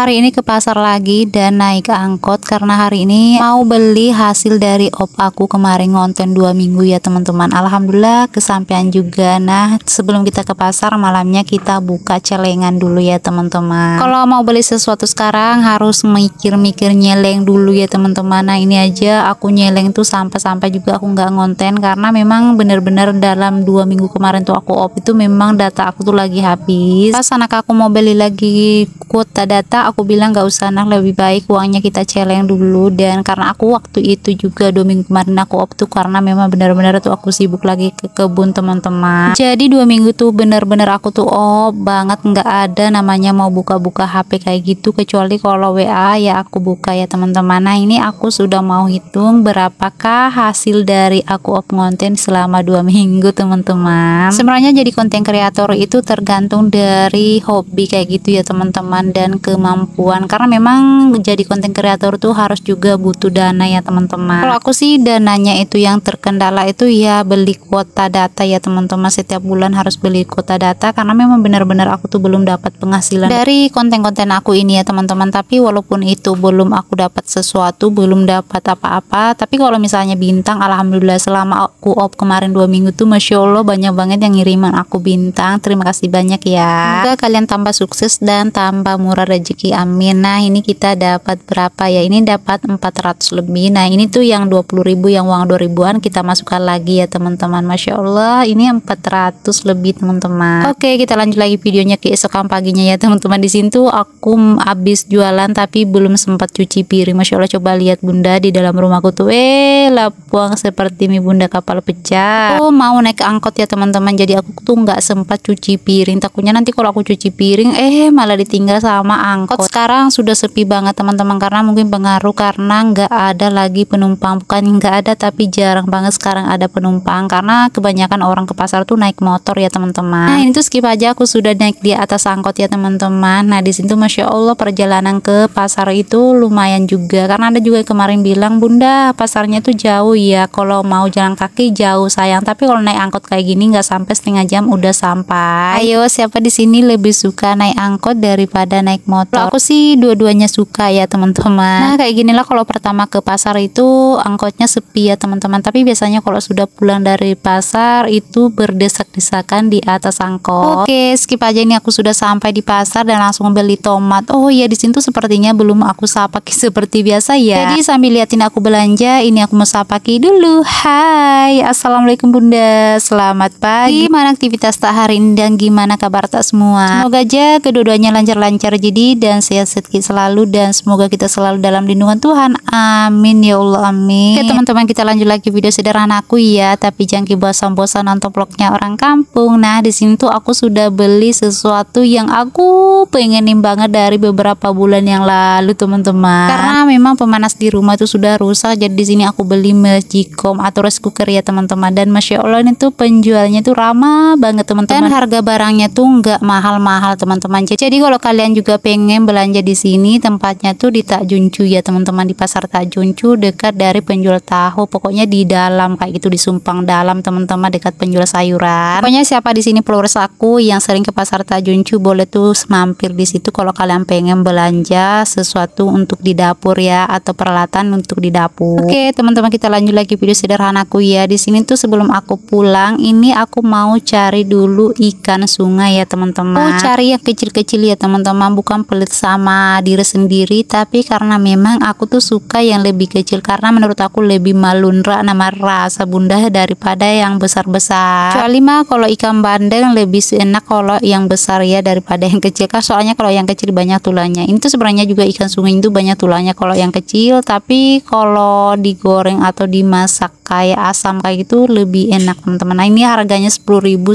hari ini ke pasar lagi dan naik ke angkot karena hari ini mau beli hasil dari op aku kemarin ngonten dua minggu ya teman-teman Alhamdulillah kesampaian juga nah sebelum kita ke pasar malamnya kita buka celengan dulu ya teman-teman kalau mau beli sesuatu sekarang harus mikir-mikir nyeleng dulu ya teman-teman nah ini aja aku nyeleng tuh sampai-sampai juga aku nggak ngonten karena memang bener-bener dalam dua minggu kemarin tuh aku op itu memang data aku tuh lagi habis pas anak aku mau beli lagi kuota data aku bilang gak usah nak lebih baik uangnya kita celeng dulu dan karena aku waktu itu juga dua minggu kemarin aku optu karena memang benar-benar tuh aku sibuk lagi ke kebun teman-teman jadi dua minggu tuh bener-bener aku tuh oh banget nggak ada namanya mau buka-buka HP kayak gitu kecuali kalau WA ya aku buka ya teman-teman nah ini aku sudah mau hitung berapakah hasil dari aku op konten selama dua minggu teman-teman sebenarnya jadi konten kreator itu tergantung dari hobi kayak gitu ya teman-teman dan kemampuan perempuan karena memang jadi konten kreator tuh harus juga butuh dana ya teman-teman kalau aku sih dananya itu yang terkendala itu ya beli kuota data ya teman-teman setiap bulan harus beli kuota data karena memang benar-benar aku tuh belum dapat penghasilan dari konten-konten aku ini ya teman-teman tapi walaupun itu belum aku dapat sesuatu belum dapat apa-apa tapi kalau misalnya bintang alhamdulillah selama aku op kemarin dua minggu tuh masya allah banyak banget yang ngiriman aku bintang terima kasih banyak ya semoga kalian tambah sukses dan tambah murah rezeki di amin nah ini kita dapat berapa ya ini dapat 400 lebih nah ini tuh yang 20.000 yang uang 2000 ribuan kita masukkan lagi ya teman-teman Masya Allah ini 400 lebih teman-teman oke kita lanjut lagi videonya keesokan paginya ya teman-teman di sini tuh aku habis jualan tapi belum sempat cuci piring Masya Allah coba lihat bunda di dalam rumahku tuh eh lapuang seperti mie bunda kapal pecah aku oh, mau naik angkot ya teman-teman jadi aku tuh nggak sempat cuci piring takutnya nanti kalau aku cuci piring eh malah ditinggal sama angkot kota sekarang sudah sepi banget teman-teman karena mungkin pengaruh karena nggak ada lagi penumpang bukan nggak ada tapi jarang banget sekarang ada penumpang karena kebanyakan orang ke pasar tuh naik motor ya teman-teman nah ini tuh skip aja aku sudah naik di atas angkot ya teman-teman nah di situ masya Allah perjalanan ke pasar itu lumayan juga karena ada juga kemarin bilang bunda pasarnya tuh jauh ya kalau mau jalan kaki jauh sayang tapi kalau naik angkot kayak gini nggak sampai setengah jam udah sampai ayo siapa di sini lebih suka naik angkot daripada naik motor kalau aku sih dua-duanya suka ya teman-teman nah kayak ginilah kalau pertama ke pasar itu angkotnya sepi ya teman-teman tapi biasanya kalau sudah pulang dari pasar itu berdesak-desakan di atas angkot oke skip aja ini aku sudah sampai di pasar dan langsung beli tomat oh iya di sini tuh sepertinya belum aku sapaki seperti biasa ya jadi sambil liatin aku belanja ini aku mau sapaki dulu hai assalamualaikum bunda selamat pagi gimana aktivitas tak hari ini dan gimana kabar tak semua semoga aja kedua-duanya lancar-lancar jadi dan dan sehat rezeki selalu dan semoga kita selalu dalam lindungan Tuhan. Amin ya Allah amin. Oke teman-teman kita lanjut lagi video sederhana aku ya, tapi jangan kibasan bosan nonton vlognya orang kampung. Nah di sini tuh aku sudah beli sesuatu yang aku pengenin banget dari beberapa bulan yang lalu teman-teman. Karena memang pemanas di rumah itu sudah rusak, jadi di sini aku beli mejikom atau rice cooker ya teman-teman. Dan masya Allah ini tuh penjualnya tuh ramah banget teman-teman. Dan harga barangnya tuh nggak mahal-mahal teman-teman. Jadi kalau kalian juga pengen pengen belanja di sini tempatnya tuh di Takjuncu ya teman-teman di pasar Takjuncu dekat dari penjual tahu pokoknya di dalam kayak gitu di Sumpang dalam teman-teman dekat penjual sayuran pokoknya siapa di sini followers aku yang sering ke pasar Takjuncu boleh tuh mampir di situ kalau kalian pengen belanja sesuatu untuk di dapur ya atau peralatan untuk di dapur oke okay, teman-teman kita lanjut lagi video sederhanaku ya di sini tuh sebelum aku pulang ini aku mau cari dulu ikan sungai ya teman-teman oh cari yang kecil-kecil ya teman-teman bukan pelit sama diri sendiri tapi karena memang aku tuh suka yang lebih kecil karena menurut aku lebih malunra nama rasa bunda daripada yang besar-besar kecuali mah kalau ikan bandeng lebih enak kalau yang besar ya daripada yang kecil kan soalnya kalau yang kecil banyak tulangnya ini tuh sebenarnya juga ikan sungai itu banyak tulangnya kalau yang kecil tapi kalau digoreng atau dimasak kayak asam kayak gitu lebih enak teman-teman nah ini harganya 10.000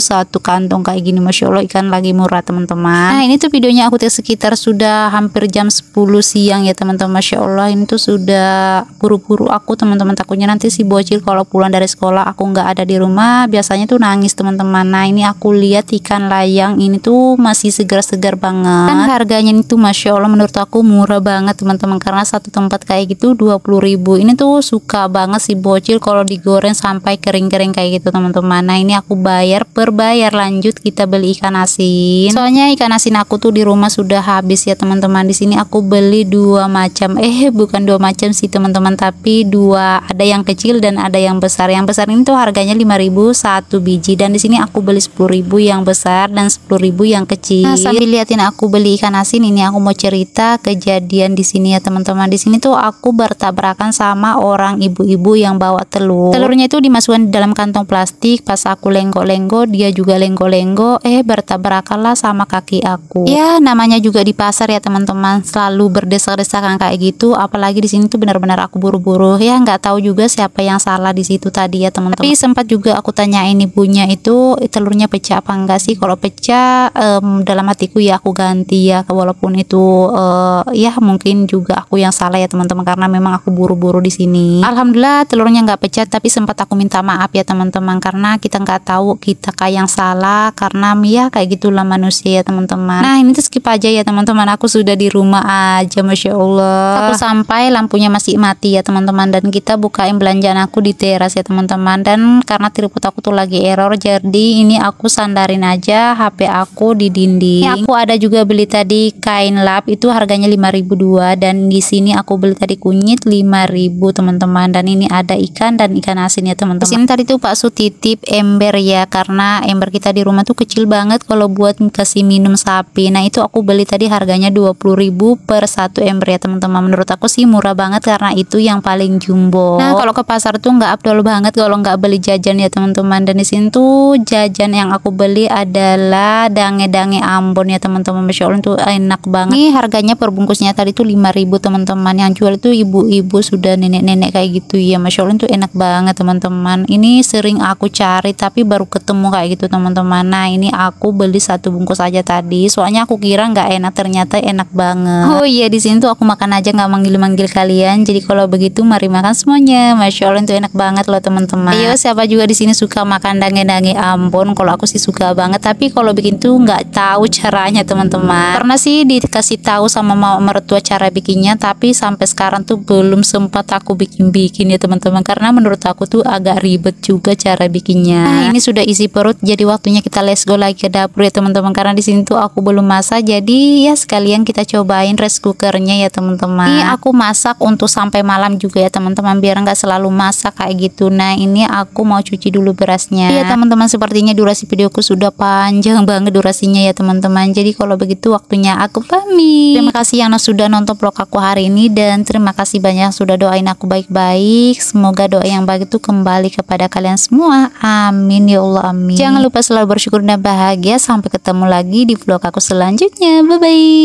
satu kantong kayak gini Masya Allah ikan lagi murah teman-teman nah ini tuh videonya aku tes sekitar sudah sudah hampir jam 10 siang ya teman-teman Masya Allah ini tuh sudah buru-buru aku teman-teman takutnya nanti si bocil kalau pulang dari sekolah aku nggak ada di rumah biasanya tuh nangis teman-teman nah ini aku lihat ikan layang ini tuh masih segar-segar banget kan harganya tuh Masya Allah menurut aku murah banget teman-teman karena satu tempat kayak gitu 20 ribu ini tuh suka banget si bocil kalau digoreng sampai kering-kering kayak gitu teman-teman nah ini aku bayar per bayar lanjut kita beli ikan asin soalnya ikan asin aku tuh di rumah sudah habis ya Ya, teman-teman. Di sini aku beli dua macam. Eh, bukan dua macam sih teman-teman, tapi dua ada yang kecil dan ada yang besar. Yang besar ini tuh harganya 5000 satu biji dan di sini aku beli 10000 yang besar dan 10000 yang kecil. Nah, sambil liatin aku beli ikan asin ini aku mau cerita kejadian di sini ya teman-teman. Di sini tuh aku bertabrakan sama orang ibu-ibu yang bawa telur. Telurnya itu dimasukkan di dalam kantong plastik. Pas aku lenggo-lenggo dia juga lenggo-lenggo Eh, bertabrakanlah sama kaki aku. Ya, namanya juga di pasar pinter ya teman-teman selalu berdesak-desakan kayak gitu apalagi di sini tuh benar-benar aku buru-buru ya nggak tahu juga siapa yang salah di situ tadi ya teman-teman tapi sempat juga aku tanyain ibunya itu telurnya pecah apa enggak sih kalau pecah um, dalam hatiku ya aku ganti ya walaupun itu uh, ya mungkin juga aku yang salah ya teman-teman karena memang aku buru-buru di sini alhamdulillah telurnya nggak pecah tapi sempat aku minta maaf ya teman-teman karena kita nggak tahu kita kayak yang salah karena ya kayak gitulah manusia ya teman-teman nah ini tuh skip aja ya teman-teman aku sudah di rumah aja Masya Allah aku sampai lampunya masih mati ya teman-teman dan kita bukain belanjaan aku di teras ya teman-teman dan karena tripod aku tuh lagi error jadi ini aku sandarin aja HP aku di dinding ini aku ada juga beli tadi kain lap itu harganya 5002 dan di sini aku beli tadi kunyit 5000 teman-teman dan ini ada ikan dan ikan asin ya teman-teman sini tadi tuh Pak Su titip ember ya karena ember kita di rumah tuh kecil banget kalau buat kasih minum sapi nah itu aku beli tadi harganya harganya 20.000 per satu ember ya teman-teman menurut aku sih murah banget karena itu yang paling jumbo nah kalau ke pasar tuh nggak abdol banget kalau nggak beli jajan ya teman-teman dan di sini tuh jajan yang aku beli adalah dange-dange Ambon ya teman-teman Masya Allah itu enak banget nih harganya per bungkusnya tadi tuh 5.000 teman-teman yang jual itu ibu-ibu sudah nenek-nenek kayak gitu ya Masya Allah itu enak banget teman-teman ini sering aku cari tapi baru ketemu kayak gitu teman-teman nah ini aku beli satu bungkus aja tadi soalnya aku kira nggak enak ternyata ternyata enak banget. Oh iya di sini tuh aku makan aja nggak manggil-manggil kalian. Jadi kalau begitu mari makan semuanya. Masya Allah itu enak banget loh teman-teman. Ayo siapa juga di sini suka makan dange-dange ya ampun. Kalau aku sih suka banget. Tapi kalau bikin tuh nggak tahu caranya teman-teman. karena sih dikasih tahu sama mama mertua cara bikinnya. Tapi sampai sekarang tuh belum sempat aku bikin-bikin ya teman-teman. Karena menurut aku tuh agak ribet juga cara bikinnya. Nah ini sudah isi perut. Jadi waktunya kita let's go lagi ke dapur ya teman-teman. Karena di sini tuh aku belum masak. Jadi ya sekarang sekalian kita cobain rice cookernya ya teman-teman ini iya, aku masak untuk sampai malam juga ya teman-teman biar nggak selalu masak kayak gitu nah ini aku mau cuci dulu berasnya iya teman-teman sepertinya durasi videoku sudah panjang banget durasinya ya teman-teman jadi kalau begitu waktunya aku pamit terima kasih yang sudah nonton vlog aku hari ini dan terima kasih banyak sudah doain aku baik-baik semoga doa yang baik itu kembali kepada kalian semua amin ya Allah amin jangan lupa selalu bersyukur dan bahagia sampai ketemu lagi di vlog aku selanjutnya bye bye